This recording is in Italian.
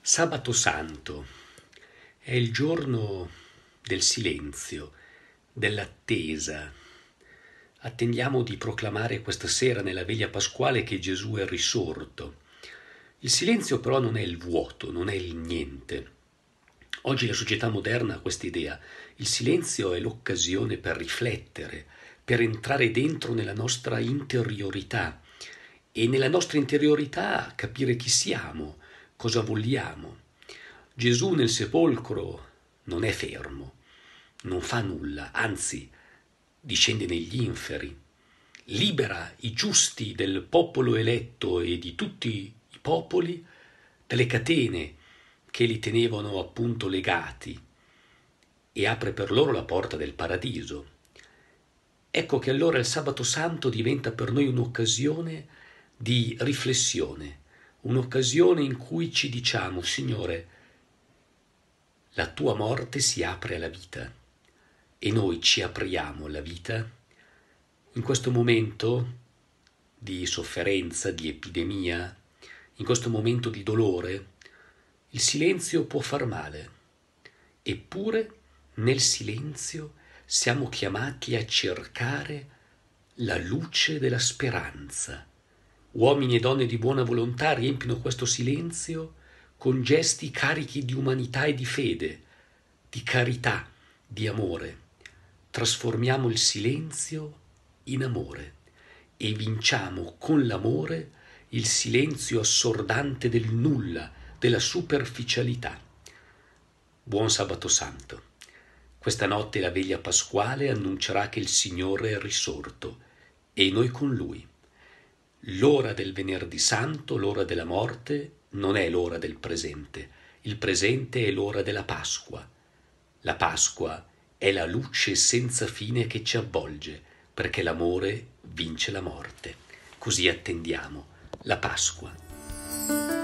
Sabato Santo è il giorno del silenzio, dell'attesa. Attendiamo di proclamare questa sera nella veglia pasquale che Gesù è risorto. Il silenzio però non è il vuoto, non è il niente. Oggi la società moderna ha questa idea. Il silenzio è l'occasione per riflettere, per entrare dentro nella nostra interiorità e nella nostra interiorità capire chi siamo, cosa vogliamo. Gesù nel sepolcro non è fermo, non fa nulla, anzi discende negli inferi, libera i giusti del popolo eletto e di tutti i popoli dalle catene che li tenevano appunto legati e apre per loro la porta del paradiso. Ecco che allora il sabato santo diventa per noi un'occasione di riflessione, un'occasione in cui ci diciamo, Signore, la tua morte si apre alla vita e noi ci apriamo alla vita in questo momento di sofferenza, di epidemia, in questo momento di dolore, il silenzio può far male, eppure nel silenzio siamo chiamati a cercare la luce della speranza. Uomini e donne di buona volontà riempiono questo silenzio con gesti carichi di umanità e di fede, di carità, di amore. Trasformiamo il silenzio in amore e vinciamo con l'amore il silenzio assordante del nulla, della superficialità. Buon sabato santo. Questa notte la veglia pasquale annuncerà che il Signore è risorto e noi con lui. L'ora del venerdì santo, l'ora della morte, non è l'ora del presente. Il presente è l'ora della Pasqua. La Pasqua è la luce senza fine che ci avvolge, perché l'amore vince la morte. Così attendiamo la Pasqua.